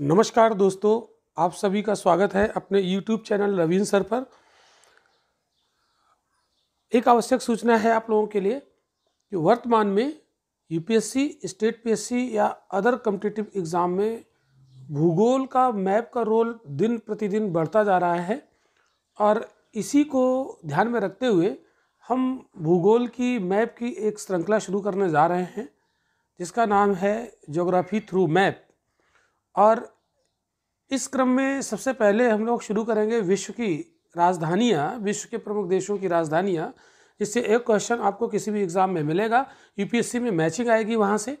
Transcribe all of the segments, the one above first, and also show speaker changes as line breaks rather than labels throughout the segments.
नमस्कार दोस्तों आप सभी का स्वागत है अपने यूट्यूब चैनल रवीन सर पर एक आवश्यक सूचना है आप लोगों के लिए कि वर्तमान में यूपीएससी स्टेट पीएससी या अदर कम्पिटिटिव एग्ज़ाम में भूगोल का मैप का रोल दिन प्रतिदिन बढ़ता जा रहा है और इसी को ध्यान में रखते हुए हम भूगोल की मैप की एक श्रृंखला शुरू करने जा रहे हैं जिसका नाम है ज्योग्राफी थ्रू मैप और इस क्रम में सबसे पहले हम लोग शुरू करेंगे विश्व की राजधानियाँ विश्व के प्रमुख देशों की राजधानियाँ जिससे एक क्वेश्चन आपको किसी भी एग्ज़ाम में मिलेगा यूपीएससी में मैचिंग आएगी वहाँ से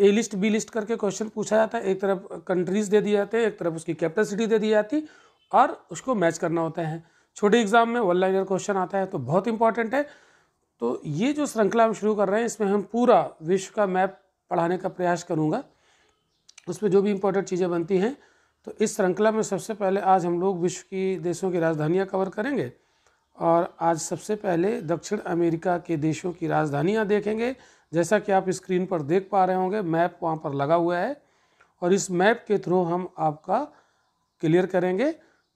ए लिस्ट बी लिस्ट करके क्वेश्चन पूछा जाता है एक तरफ कंट्रीज़ दे दिए जाते हैं एक तरफ उसकी कैपिटल सिटी दे दी जाती और उसको मैच करना होता है छोटे एग्ज़ाम में वन लाइनर क्वेश्चन आता है तो बहुत इंपॉर्टेंट है तो ये जो श्रृंखला हम शुरू कर रहे हैं इसमें हम पूरा विश्व का मैप पढ़ाने का प्रयास करूँगा उसमें जो भी इम्पोर्टेंट चीज़ें बनती हैं तो इस श्रृंखला में सबसे पहले आज हम लोग विश्व की देशों की राजधानियाँ कवर करेंगे और आज सबसे पहले दक्षिण अमेरिका के देशों की राजधानियाँ देखेंगे जैसा कि आप स्क्रीन पर देख पा रहे होंगे मैप वहाँ पर लगा हुआ है और इस मैप के थ्रू हम आपका क्लियर करेंगे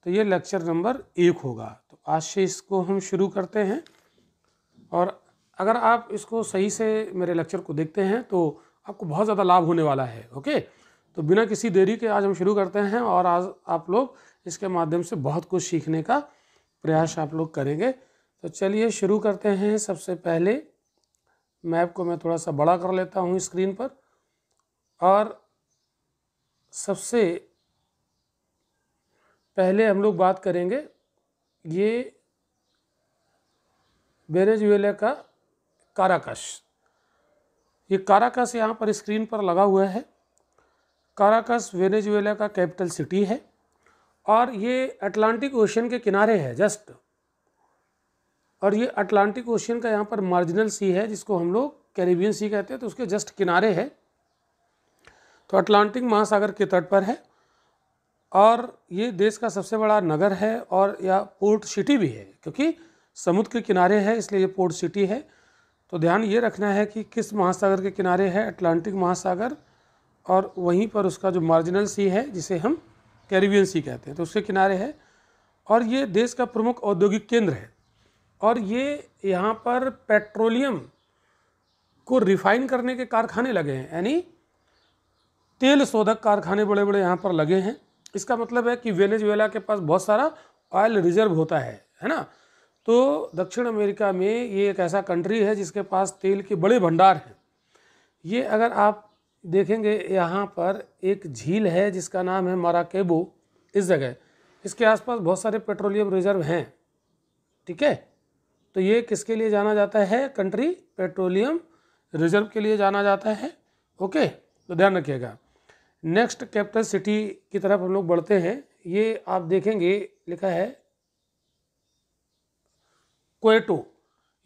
तो ये लेक्चर नंबर एक होगा तो आज से इसको हम शुरू करते हैं और अगर आप इसको सही से मेरे लेक्चर को देखते हैं तो आपको बहुत ज़्यादा लाभ होने वाला है ओके तो बिना किसी देरी के आज हम शुरू करते हैं और आज आप लोग इसके माध्यम से बहुत कुछ सीखने का प्रयास आप लोग करेंगे तो चलिए शुरू करते हैं सबसे पहले मैप को मैं थोड़ा सा बड़ा कर लेता हूँ स्क्रीन पर और सबसे पहले हम लोग बात करेंगे ये बेनेजुएला का काराकश ये काराकश यहाँ पर स्क्रीन पर लगा हुआ है काराकस वेनेजुएला का कैपिटल सिटी है और ये अटलांटिक ओशन के किनारे है जस्ट और ये अटलांटिक ओशन का यहाँ पर मार्जिनल सी है जिसको हम लोग कैरिबियन सी कहते हैं तो उसके जस्ट किनारे है तो अटलांटिक महासागर के तट पर है और ये देश का सबसे बड़ा नगर है और यह पोर्ट सिटी भी है क्योंकि समुद्र के किनारे है इसलिए ये पोर्ट सिटी है तो ध्यान ये रखना है कि किस महासागर के किनारे है अटलांटिक महासागर और वहीं पर उसका जो मार्जिनल सी है जिसे हम कैरिबियन सी कहते हैं तो उसके किनारे है और ये देश का प्रमुख औद्योगिक केंद्र है और ये यहाँ पर पेट्रोलियम को रिफाइन करने के कारखाने लगे हैं यानी तेल शोधक कारखाने बड़े बड़े यहाँ पर लगे हैं इसका मतलब है कि वेनेजुएला के पास बहुत सारा ऑयल रिजर्व होता है है ना तो दक्षिण अमेरिका में ये एक ऐसा कंट्री है जिसके पास तेल के बड़े भंडार हैं ये अगर आप देखेंगे यहाँ पर एक झील है जिसका नाम है मराकेबो इस जगह इसके आसपास बहुत सारे पेट्रोलियम रिजर्व हैं ठीक है तो ये किसके लिए जाना जाता है कंट्री पेट्रोलियम रिजर्व के लिए जाना जाता है ओके तो ध्यान रखिएगा नेक्स्ट कैपिटल सिटी की तरफ हम लोग बढ़ते हैं ये आप देखेंगे लिखा है कोएटो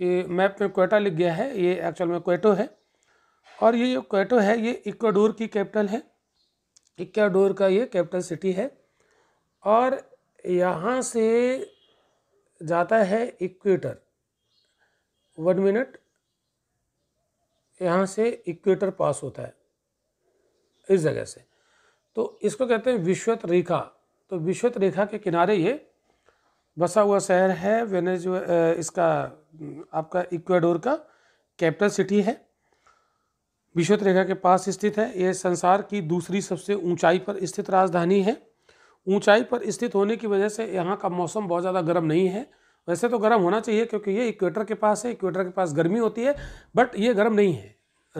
ये मैप में कोयटा लिख गया है ये एक्चुअल में कोएटो है और ये जो क्वेटो है ये इक्वाडोर की कैपिटल है इक्वाडोर का ये कैपिटल सिटी है और यहाँ से जाता है इक्वेटर वन मिनट यहाँ से इक्वेटर पास होता है इस जगह से तो इसको कहते हैं विश्वत रेखा तो विश्वत रेखा के किनारे ये बसा हुआ शहर है वेनेज इसका आपका इक्वाडोर का कैपिटल सिटी है विश्वत रेखा के पास स्थित है यह संसार की दूसरी सबसे ऊंचाई पर स्थित राजधानी है ऊंचाई पर स्थित होने की वजह से यहाँ का मौसम बहुत ज़्यादा गर्म नहीं है वैसे तो गर्म होना चाहिए क्योंकि ये इक्वेटर के पास है इक्वेटर के पास गर्मी होती है बट ये गर्म नहीं है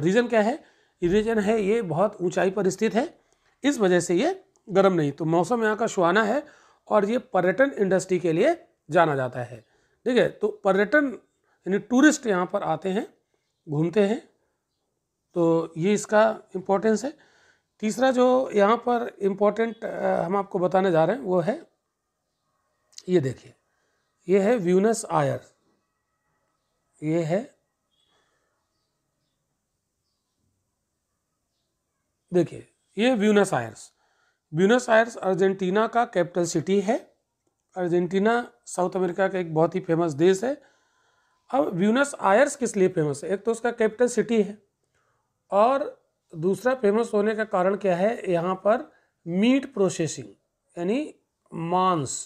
रीज़न क्या है रीजन है ये बहुत ऊँचाई पर स्थित है इस वजह से ये गर्म नहीं तो मौसम यहाँ का शुहाना है और ये पर्यटन इंडस्ट्री के लिए जाना जाता है ठीक है तो पर्यटन यानी टूरिस्ट यहाँ पर आते हैं घूमते हैं तो ये इसका इम्पोर्टेंस है तीसरा जो यहाँ पर इम्पोर्टेंट हम आपको बताने जा रहे हैं वो है ये देखिए ये है व्यूनस आयर ये है देखिए ये Buenos Aires Buenos Aires Argentina का कैपिटल सिटी है अर्जेंटीना साउथ अमेरिका का एक बहुत ही फेमस देश है अब ब्यूनस आयर्स किस लिए फेमस है एक तो उसका कैपिटल सिटी है और दूसरा फेमस होने का कारण क्या है यहाँ पर मीट प्रोसेसिंग यानी मांस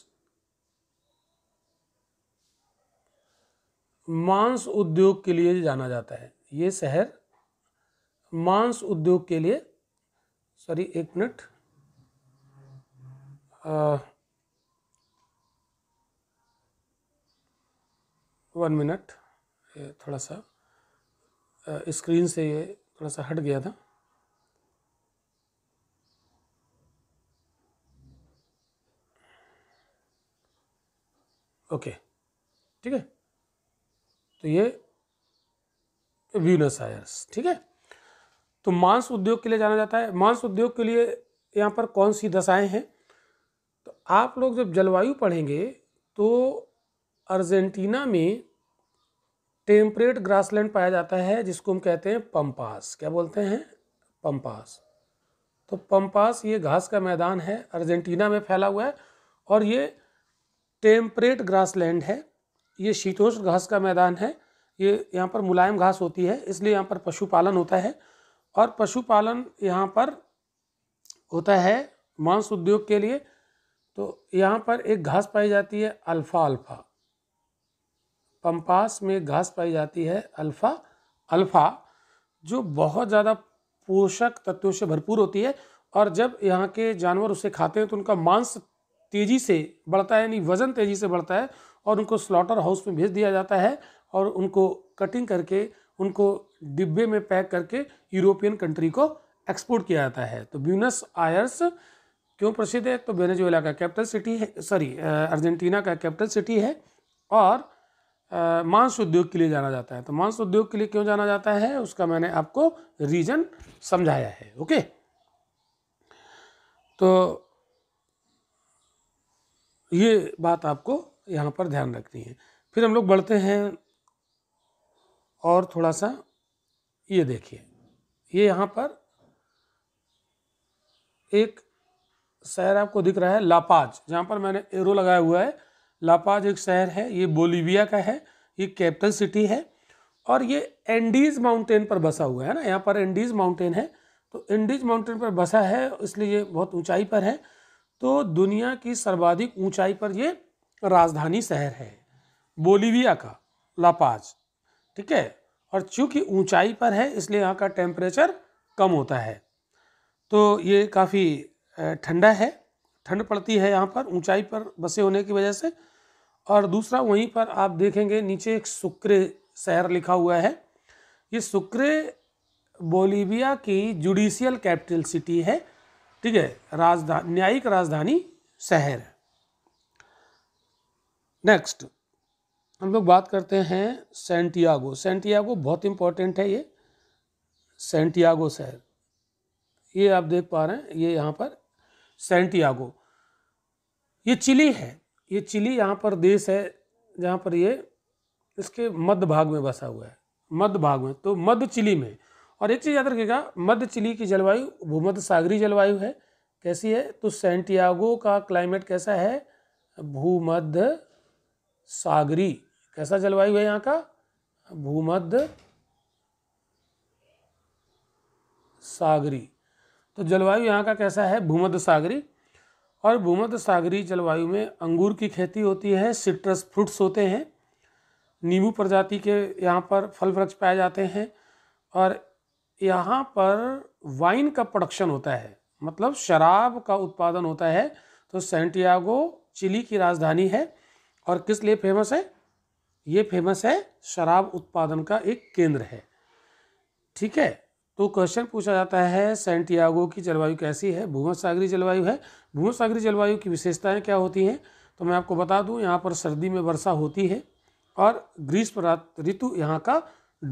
मांस उद्योग के लिए जाना जाता है ये शहर मांस उद्योग के लिए सॉरी एक मिनट वन मिनट थोड़ा सा स्क्रीन से ये थोड़ा सा हट गया था ओके ठीक है तो ये व्यूनस आयर्स ठीक है तो मांस उद्योग के लिए जाना जाता है मांस उद्योग के लिए यहाँ पर कौन सी दशाएं हैं तो आप लोग जब जलवायु पढ़ेंगे तो अर्जेंटीना में टेम्परेट ग्रासलैंड पाया जाता है जिसको हम कहते हैं पम्पास क्या बोलते हैं पम्पास तो पम्पास ये घास का मैदान है अर्जेंटीना में फैला हुआ है और ये टेम्परेट ग्रासलैंड है ये शीतोष्ण घास का मैदान है ये यहाँ पर मुलायम घास होती है इसलिए यहाँ पर पशुपालन होता है और पशुपालन यहाँ पर होता है मांस उद्योग के लिए तो यहाँ पर एक घास पाई जाती है अल्फा अल्फा पम्पास में घास पाई जाती है अल्फ़ा अल्फ़ा जो बहुत ज़्यादा पोषक तत्वों से भरपूर होती है और जब यहाँ के जानवर उसे खाते हैं तो उनका मांस तेज़ी से बढ़ता है यानी वज़न तेज़ी से बढ़ता है और उनको स्लॉटर हाउस में भेज दिया जाता है और उनको कटिंग करके उनको डिब्बे में पैक करके यूरोपियन कंट्री को एक्सपोर्ट किया जाता है तो ब्यूनस आयर्स क्यों प्रसिद्ध है तो बेनेजोला का कैपिटल सिटी है सॉरी अर्जेंटीना का कैपिटल सिटी है और मांस उद्योग के लिए जाना जाता है तो मांस उद्योग के लिए क्यों जाना जाता है उसका मैंने आपको रीजन समझाया है ओके तो ये बात आपको यहाँ पर ध्यान रखनी है फिर हम लोग बढ़ते हैं और थोड़ा सा ये देखिए ये यहाँ पर एक शहर आपको दिख रहा है लापाज जहाँ पर मैंने एरो लगाया हुआ है लापाज एक शहर है ये बोलीविया का है ये कैपिटल सिटी है और ये एंडीज माउंटेन पर बसा हुआ है ना यहाँ पर एंडीज माउंटेन है तो एंडीज माउंटेन पर बसा है इसलिए ये बहुत ऊंचाई पर है तो दुनिया की सर्वाधिक ऊंचाई पर ये राजधानी शहर है बोलीविया का लापाज ठीक है और चूंकि ऊंचाई पर है इसलिए यहाँ का टेम्परेचर कम होता है तो ये काफ़ी ठंडा है ठंड पड़ती है यहाँ पर ऊंचाई पर बसे होने की वजह से और दूसरा वहीं पर आप देखेंगे नीचे एक सुक्रे शहर लिखा हुआ है ये सुक्रे बोलीविया की जुडिशियल कैपिटल सिटी है ठीक है राजधानी न्यायिक राजधानी शहर है नेक्स्ट हम लोग बात करते हैं सेंटियागो सेंटियागो बहुत इम्पोर्टेंट है ये सेंटियागो शहर ये आप देख पा रहे हैं ये यहाँ पर सेंटियागो ये चिली है ये चिली यहाँ पर देश है जहाँ पर ये इसके मध्य भाग में बसा हुआ है मध्य भाग में तो मध्य चिली में और एक चीज़ याद रखिएगा मध्य चिली की जलवायु भूमध्य सागरी जलवायु है कैसी है तो सेंटियागो का क्लाइमेट कैसा है भूमध्य सागरी कैसा जलवायु है यहाँ का भूमध्य सागरी तो जलवायु यहाँ का कैसा है भूमध्य सागरी और भूमध्य सागरीय जलवायु में अंगूर की खेती होती है सिट्रस फ्रूट्स होते हैं नींबू प्रजाति के यहाँ पर फल वृक्ष पाए जाते हैं और यहाँ पर वाइन का प्रोडक्शन होता है मतलब शराब का उत्पादन होता है तो सेंटियागो चिली की राजधानी है और किस लिए फेमस है ये फेमस है शराब उत्पादन का एक केंद्र है ठीक है तो क्वेश्चन पूछा जाता है सेंटियागो की जलवायु कैसी है सागरी जलवायु है सागरी जलवायु की विशेषताएं क्या होती हैं तो मैं आपको बता दूं यहाँ पर सर्दी में वर्षा होती है और ग्रीष्म ऋतु यहाँ का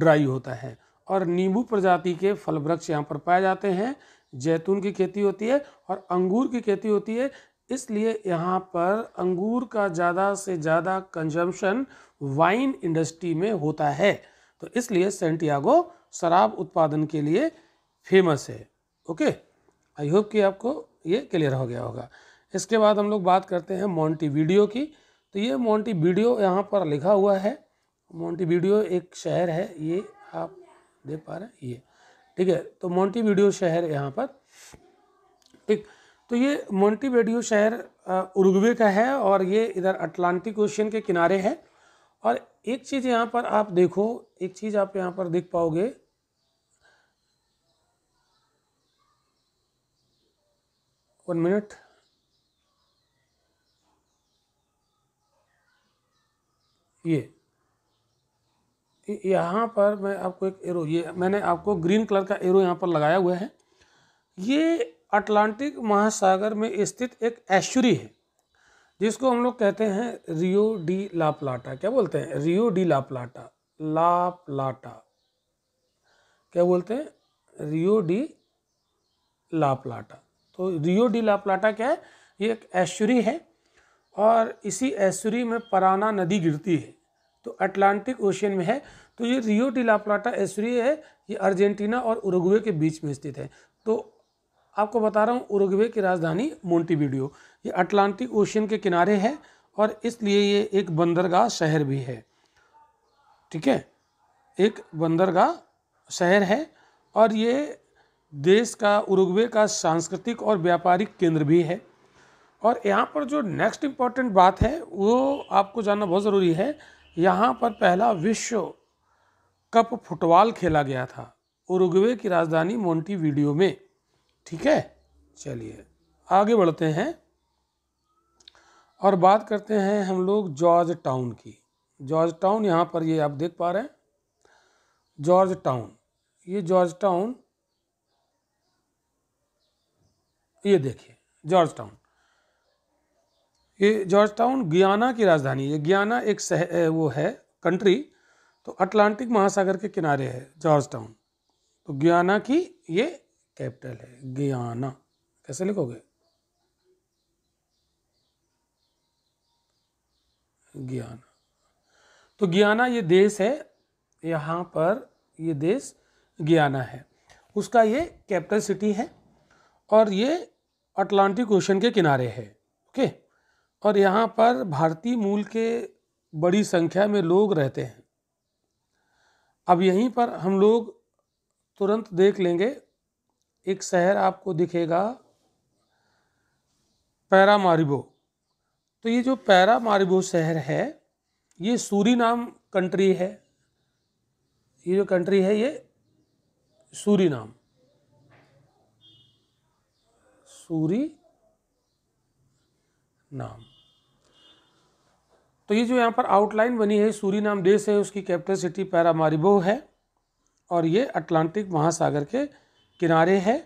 ड्राई होता है और नींबू प्रजाति के फल वृक्ष यहाँ पर पाए जाते हैं जैतून की खेती होती है और अंगूर की खेती होती है इसलिए यहाँ पर अंगूर का ज़्यादा से ज़्यादा कंजम्पशन वाइन इंडस्ट्री में होता है तो इसलिए सेंटियागो शराब उत्पादन के लिए फेमस है ओके आई होप कि आपको ये क्लियर हो गया होगा इसके बाद हम लोग बात करते हैं मोंटी वीडियो की तो ये मोंटी वीडियो यहाँ पर लिखा हुआ है मोंटी वीडियो एक शहर है ये आप देख पा रहे हैं ये ठीक है तो मोंटी वीडियो शहर यहाँ पर ठीक तो ये मोंटी वीडियो शहर उरुग्वे का है और ये इधर अटलांटिक ओशियन के किनारे है एक चीज़ यहाँ पर आप देखो एक चीज़ आप यहाँ पर देख पाओगे वन मिनट ये यहाँ पर मैं आपको एक एरो ये मैंने आपको ग्रीन कलर का एरो यहाँ पर लगाया हुआ है ये अटलांटिक महासागर में स्थित एक एश्यूरी है जिसको हम लोग कहते हैं रियो डी ला प्लाटा क्या बोलते हैं रियो डी ला प्लाटा ला प्लाटा क्या बोलते हैं रियो डी ला प्लाटा तो रियो डी ला प्लाटा क्या है ये एक ऐश्वरी है और इसी ऐश्वरी में पराना नदी गिरती है तो अटलांटिक ओशियन में है तो ये रियो डी ला प्लाटा है ये अर्जेंटीना और उरुग्वे के बीच में स्थित है तो आपको बता रहा हूँ उरुग्वे की राजधानी मोंटीवीडियो ये अटलांटिक ओशियन के किनारे है और इसलिए ये एक बंदरगाह शहर भी है ठीक है एक बंदरगाह शहर है और ये देश का उरुग्वे का सांस्कृतिक और व्यापारिक केंद्र भी है और यहाँ पर जो नेक्स्ट इम्पॉर्टेंट बात है वो आपको जानना बहुत ज़रूरी है यहाँ पर पहला विश्व कप फुटबॉल खेला गया था उरुग्वे की राजधानी मोंटीवीडियो में ठीक है चलिए आगे बढ़ते हैं और बात करते हैं हम लोग जॉर्ज टाउन की जॉर्ज टाउन यहाँ पर ये आप देख पा रहे हैं जॉर्ज टाउन ये जॉर्ज टाउन ये देखिए जॉर्ज टाउन ये जॉर्ज टाउन गियाना की राजधानी है गियाना एक सह वो है कंट्री तो अटलांटिक महासागर के किनारे है जॉर्ज टाउन तो गियाना की ये कैपिटल है गियाना कैसे लिखोगे गियाना तो गियाना ये देश है यहाँ पर ये देश गियाना है उसका ये कैपिटल सिटी है और ये अटलांटिक ओशन के किनारे है ओके और यहाँ पर भारतीय मूल के बड़ी संख्या में लोग रहते हैं अब यहीं पर हम लोग तुरंत देख लेंगे एक शहर आपको दिखेगा पैरामारिबो तो ये जो पैरामारिबो शहर है ये सूरी नाम कंट्री है ये जो कंट्री है ये सूरी नाम सूरी नाम तो ये जो यहाँ पर आउटलाइन बनी है सूरी नाम देश है उसकी कैपिटल सिटी पैरामारिबो है और ये अटलांटिक महासागर के किनारे है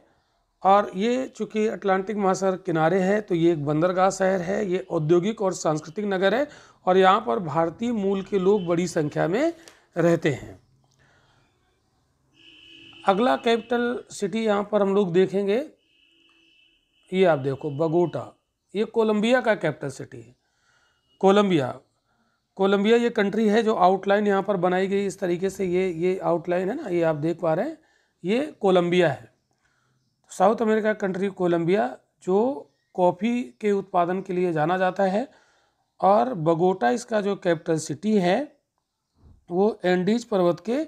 और ये चूँकि अटलांटिक महासागर किनारे है तो ये एक बंदरगाह शहर है ये औद्योगिक और सांस्कृतिक नगर है और यहाँ पर भारतीय मूल के लोग बड़ी संख्या में रहते हैं अगला कैपिटल सिटी यहाँ पर हम लोग देखेंगे ये आप देखो बगोटा ये कोलंबिया का कैपिटल सिटी है कोलंबिया कोलंबिया ये कंट्री है जो आउटलाइन यहाँ पर बनाई गई इस तरीके से ये ये आउटलाइन है ना ये आप देख पा रहे हैं ये कोलंबिया है तो साउथ अमेरिका कंट्री कोलंबिया जो कॉफ़ी के उत्पादन के लिए जाना जाता है और बगोटा इसका जो कैपिटल सिटी है वो एंडीज पर्वत के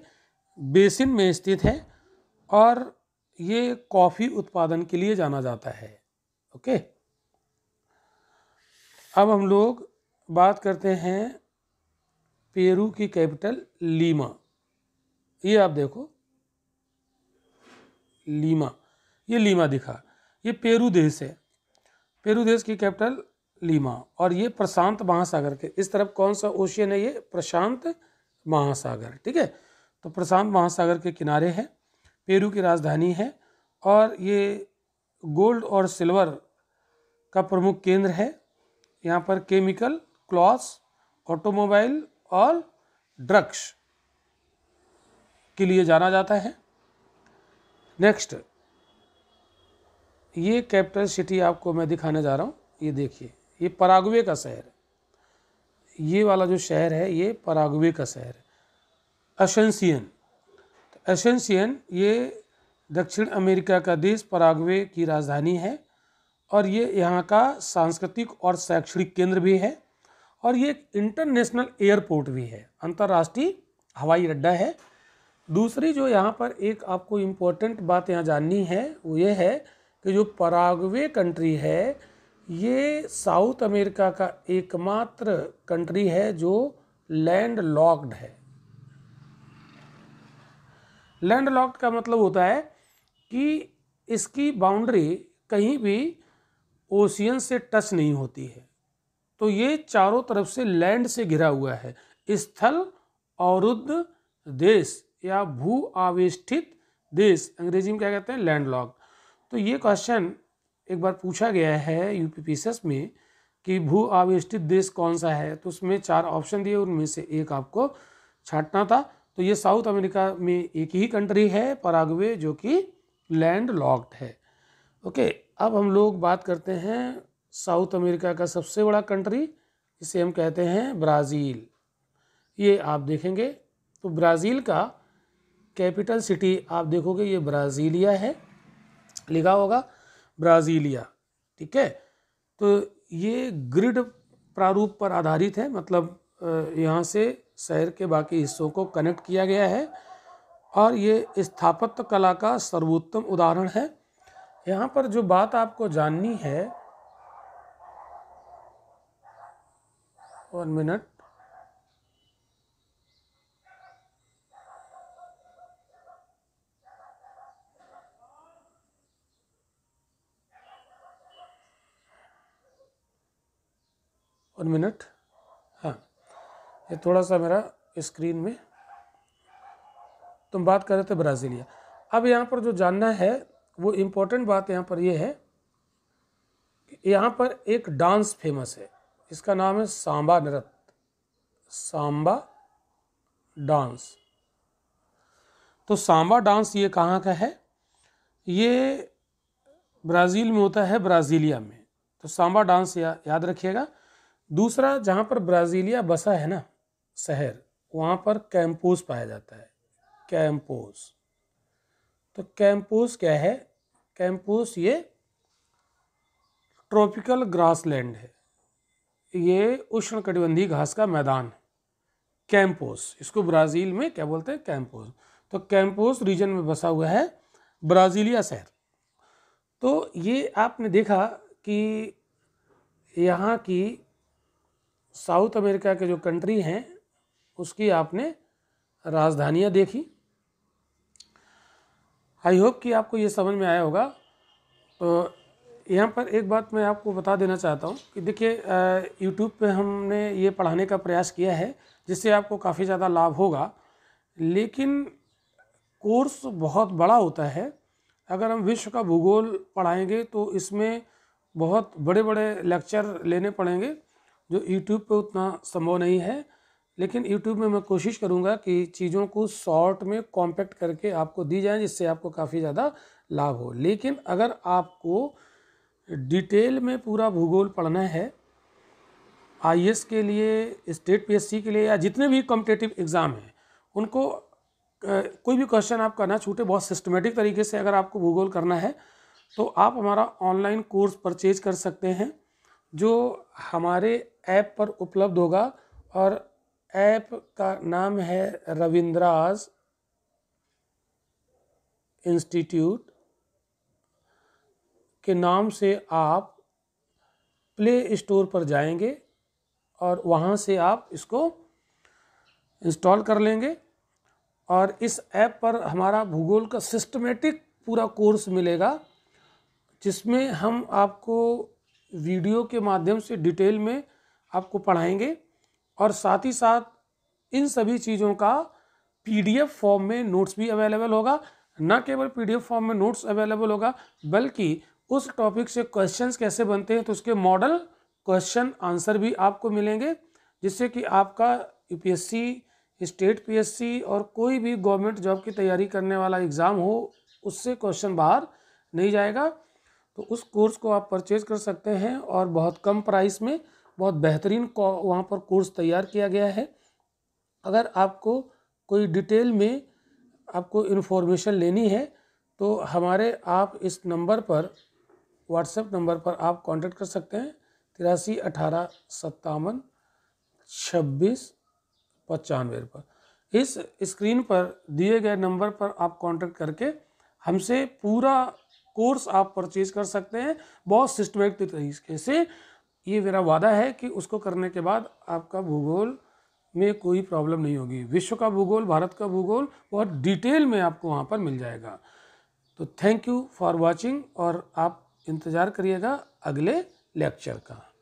बेसिन में स्थित है और ये कॉफ़ी उत्पादन के लिए जाना जाता है ओके अब हम लोग बात करते हैं पेरू की कैपिटल लीमा ये आप देखो लीमा ये लीमा दिखा ये पेरू देश है पेरू देश की कैपिटल लीमा और ये प्रशांत महासागर के इस तरफ कौन सा ओशियन है ये प्रशांत महासागर ठीक है तो प्रशांत महासागर के किनारे है पेरू की राजधानी है और ये गोल्ड और सिल्वर का प्रमुख केंद्र है यहाँ पर केमिकल क्लॉथ्स ऑटोमोबाइल और ड्रग्स के लिए जाना जाता है नेक्स्ट ये कैपिटल सिटी आपको मैं दिखाने जा रहा हूँ ये देखिए ये परागवे का शहर है ये वाला जो शहर है ये परागवे का शहर है असेंसियन एशेंसियन ये दक्षिण अमेरिका का देश पराग्वे की राजधानी है और ये यहाँ का सांस्कृतिक और शैक्षणिक केंद्र भी है और ये एक इंटरनेशनल एयरपोर्ट भी है अंतर्राष्ट्रीय हवाई अड्डा है दूसरी जो यहाँ पर एक आपको इम्पोर्टेंट बात यहाँ जाननी है वो ये है कि जो परागवे कंट्री है ये साउथ अमेरिका का एकमात्र कंट्री है जो लैंड लॉक्ड है लैंड लॉक्ड का मतलब होता है कि इसकी बाउंड्री कहीं भी ओशियन से टच नहीं होती है तो ये चारों तरफ से लैंड से घिरा हुआ है स्थल और देश या भू आवेष्ठित देश अंग्रेजी में क्या कहते हैं लैंडलॉक तो ये क्वेश्चन एक बार पूछा गया है एस में कि भू आविष्ठित देश कौन सा है तो उसमें चार ऑप्शन दिए उनमें से एक आपको छाटना था तो ये साउथ अमेरिका में एक ही कंट्री है परागवे जो कि लैंड लॉक्ड है ओके अब हम लोग बात करते हैं साउथ अमेरिका का सबसे बड़ा कंट्री इसे हम कहते हैं ब्राज़ील ये आप देखेंगे तो ब्राज़ील का कैपिटल सिटी आप देखोगे ये ब्राज़ीलिया है लिखा होगा ब्राज़ीलिया ठीक है तो ये ग्रिड प्रारूप पर आधारित है मतलब यहाँ से शहर के बाकी हिस्सों को कनेक्ट किया गया है और ये स्थापत्य कला का सर्वोत्तम उदाहरण है यहाँ पर जो बात आपको जाननी है वन मिनट वन मिनट हाँ ये थोड़ा सा मेरा स्क्रीन में तुम बात कर रहे थे ब्राज़ीलिया अब यहाँ पर जो जानना है वो इम्पोर्टेंट बात यहाँ पर ये है कि यहाँ पर एक डांस फेमस है इसका नाम है सांबा नृत्य सांबा डांस तो सांबा डांस ये कहाँ का है ये ब्राज़ील में होता है ब्राज़ीलिया में तो सांबा डांस या, याद रखिएगा दूसरा जहाँ पर ब्राज़ीलिया बसा है ना शहर वहाँ पर कैंपोस पाया जाता है कैंपोस तो कैंपोस क्या है कैंपोस ये ट्रॉपिकल ग्रासलैंड है ये उष्णकटिबंधीय घास का मैदान है कैंपोस इसको ब्राज़ील में क्या बोलते हैं कैंपोस तो कैंपोस रीजन में बसा हुआ है ब्राज़ीलिया शहर तो ये आपने देखा कि यहाँ की साउथ अमेरिका के जो कंट्री हैं उसकी आपने राजधानियाँ देखी आई होप कि आपको ये समझ में आया होगा तो यहाँ पर एक बात मैं आपको बता देना चाहता हूँ कि देखिए यूट्यूब पे हमने ये पढ़ाने का प्रयास किया है जिससे आपको काफ़ी ज़्यादा लाभ होगा लेकिन कोर्स बहुत बड़ा होता है अगर हम विश्व का भूगोल पढ़ाएंगे तो इसमें बहुत बड़े बड़े लेक्चर लेने पड़ेंगे जो यूट्यूब पे उतना संभव नहीं है लेकिन यूट्यूब में मैं कोशिश करूँगा कि चीज़ों को शॉर्ट में कॉम्पैक्ट करके आपको दी जाए जिससे आपको काफ़ी ज़्यादा लाभ हो लेकिन अगर आपको डिटेल में पूरा भूगोल पढ़ना है आई e के लिए स्टेट पी के लिए या जितने भी कॉम्पिटेटिव एग्ज़ाम हैं उनको कोई भी क्वेश्चन आप करना छूटे बहुत सिस्टमेटिक तरीके से अगर आपको भूगोल करना है तो आप हमारा ऑनलाइन कोर्स परचेज कर सकते हैं जो हमारे ऐप पर उपलब्ध होगा और ऐप का नाम है रविंद्राज इंस्टीट्यूट के नाम से आप प्ले स्टोर पर जाएंगे और वहाँ से आप इसको इंस्टॉल कर लेंगे और इस ऐप पर हमारा भूगोल का सिस्टमेटिक पूरा कोर्स मिलेगा जिसमें हम आपको वीडियो के माध्यम से डिटेल में आपको पढ़ाएंगे और साथ ही साथ इन सभी चीज़ों का पीडीएफ फॉर्म में नोट्स भी अवेलेबल होगा न केवल पीडीएफ फॉर्म में नोट्स अवेलेबल होगा बल्कि उस टॉपिक से क्वेश्चंस कैसे बनते हैं तो उसके मॉडल क्वेश्चन आंसर भी आपको मिलेंगे जिससे कि आपका यूपीएससी स्टेट पीएससी और कोई भी गवर्नमेंट जॉब की तैयारी करने वाला एग्ज़ाम हो उससे क्वेश्चन बाहर नहीं जाएगा तो उस कोर्स को आप परचेज़ कर सकते हैं और बहुत कम प्राइस में बहुत बेहतरीन वहाँ पर कोर्स तैयार किया गया है अगर आपको कोई डिटेल में आपको इन्फॉर्मेशन लेनी है तो हमारे आप इस नंबर पर व्हाट्सएप नंबर पर आप कांटेक्ट कर सकते हैं तिरासी अठारह सत्तावन छब्बीस पचानवे पर इस स्क्रीन पर दिए गए नंबर पर आप कांटेक्ट करके हमसे पूरा कोर्स आप परचेज कर सकते हैं बहुत सिस्टमेटिक तरीके से ये मेरा वादा है कि उसको करने के बाद आपका भूगोल में कोई प्रॉब्लम नहीं होगी विश्व का भूगोल भारत का भूगोल बहुत डिटेल में आपको वहाँ पर मिल जाएगा तो थैंक यू फॉर वॉचिंग और आप इंतज़ार करिएगा अगले लेक्चर का